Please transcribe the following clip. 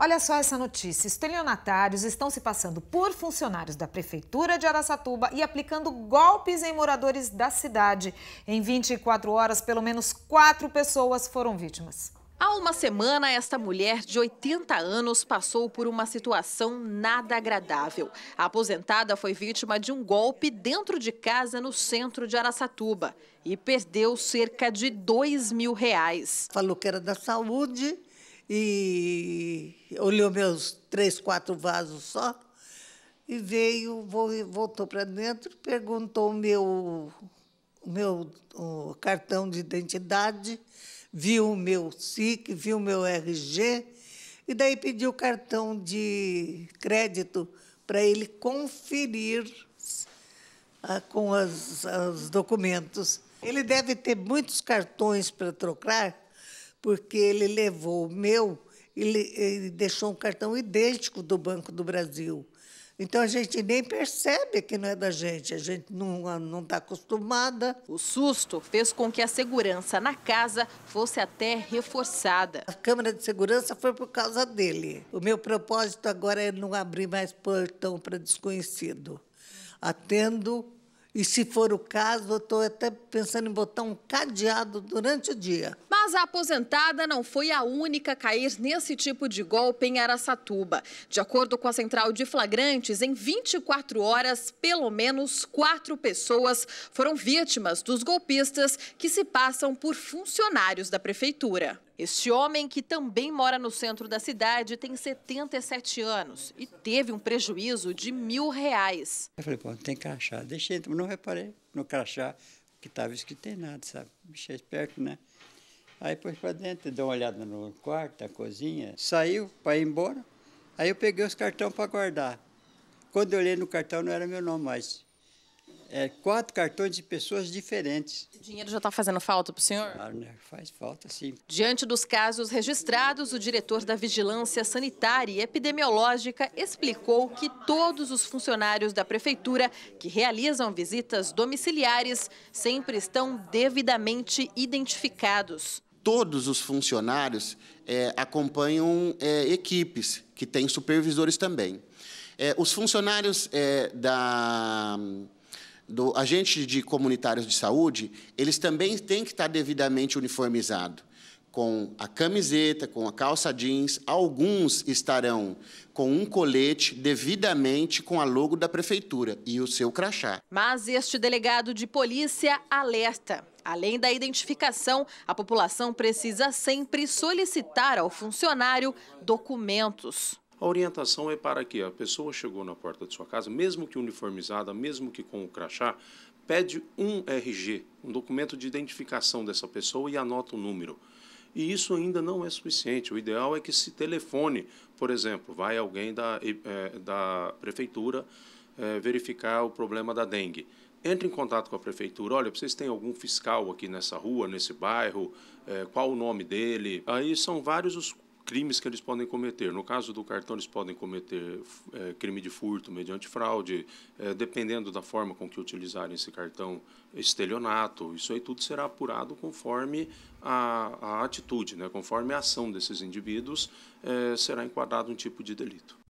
Olha só essa notícia. Estelionatários estão se passando por funcionários da Prefeitura de Araçatuba e aplicando golpes em moradores da cidade. Em 24 horas, pelo menos quatro pessoas foram vítimas. Há uma semana, esta mulher de 80 anos passou por uma situação nada agradável. A aposentada foi vítima de um golpe dentro de casa no centro de Araçatuba e perdeu cerca de 2 mil reais. Falou que era da saúde, e olhou meus três, quatro vasos só, e veio, voltou para dentro, perguntou o meu, meu o cartão de identidade, viu o meu SIC, viu o meu RG, e daí pediu o cartão de crédito para ele conferir com os documentos. Ele deve ter muitos cartões para trocar, porque ele levou o meu e deixou um cartão idêntico do Banco do Brasil. Então a gente nem percebe que não é da gente, a gente não está acostumada. O susto fez com que a segurança na casa fosse até reforçada. A câmera de segurança foi por causa dele. O meu propósito agora é não abrir mais portão para desconhecido. Atendo e, se for o caso, estou até pensando em botar um cadeado durante o dia. Mas mas a aposentada não foi a única a cair nesse tipo de golpe em Aracatuba. De acordo com a central de flagrantes, em 24 horas, pelo menos quatro pessoas foram vítimas dos golpistas que se passam por funcionários da prefeitura. Este homem, que também mora no centro da cidade, tem 77 anos e teve um prejuízo de mil reais. Eu falei, pô, tem crachá. Deixei, não reparei no crachá que estava escrito, tem nada, sabe? Bicho é esperto, né? Aí pôs para dentro, deu uma olhada no quarto, na cozinha, saiu para ir embora. Aí eu peguei os cartões para guardar. Quando eu olhei no cartão, não era meu nome mais. É, quatro cartões de pessoas diferentes. O dinheiro já está fazendo falta para o senhor? Claro, ah, né? faz falta sim. Diante dos casos registrados, o diretor da Vigilância Sanitária e Epidemiológica explicou que todos os funcionários da Prefeitura que realizam visitas domiciliares sempre estão devidamente identificados todos os funcionários é, acompanham é, equipes, que têm supervisores também. É, os funcionários é, da, do agente de comunitários de saúde, eles também têm que estar devidamente uniformizados com a camiseta, com a calça jeans, alguns estarão com um colete devidamente com a logo da prefeitura e o seu crachá. Mas este delegado de polícia alerta. Além da identificação, a população precisa sempre solicitar ao funcionário documentos. A orientação é para que a pessoa chegou na porta de sua casa, mesmo que uniformizada, mesmo que com o crachá, pede um RG, um documento de identificação dessa pessoa e anota o número. E isso ainda não é suficiente. O ideal é que se telefone, por exemplo, vai alguém da, é, da prefeitura é, verificar o problema da dengue. Entre em contato com a prefeitura. Olha, vocês têm algum fiscal aqui nessa rua, nesse bairro? É, qual o nome dele? Aí são vários os crimes que eles podem cometer. No caso do cartão, eles podem cometer é, crime de furto mediante fraude, é, dependendo da forma com que utilizarem esse cartão, estelionato. Isso aí tudo será apurado conforme a, a atitude, né? conforme a ação desses indivíduos, é, será enquadrado um tipo de delito.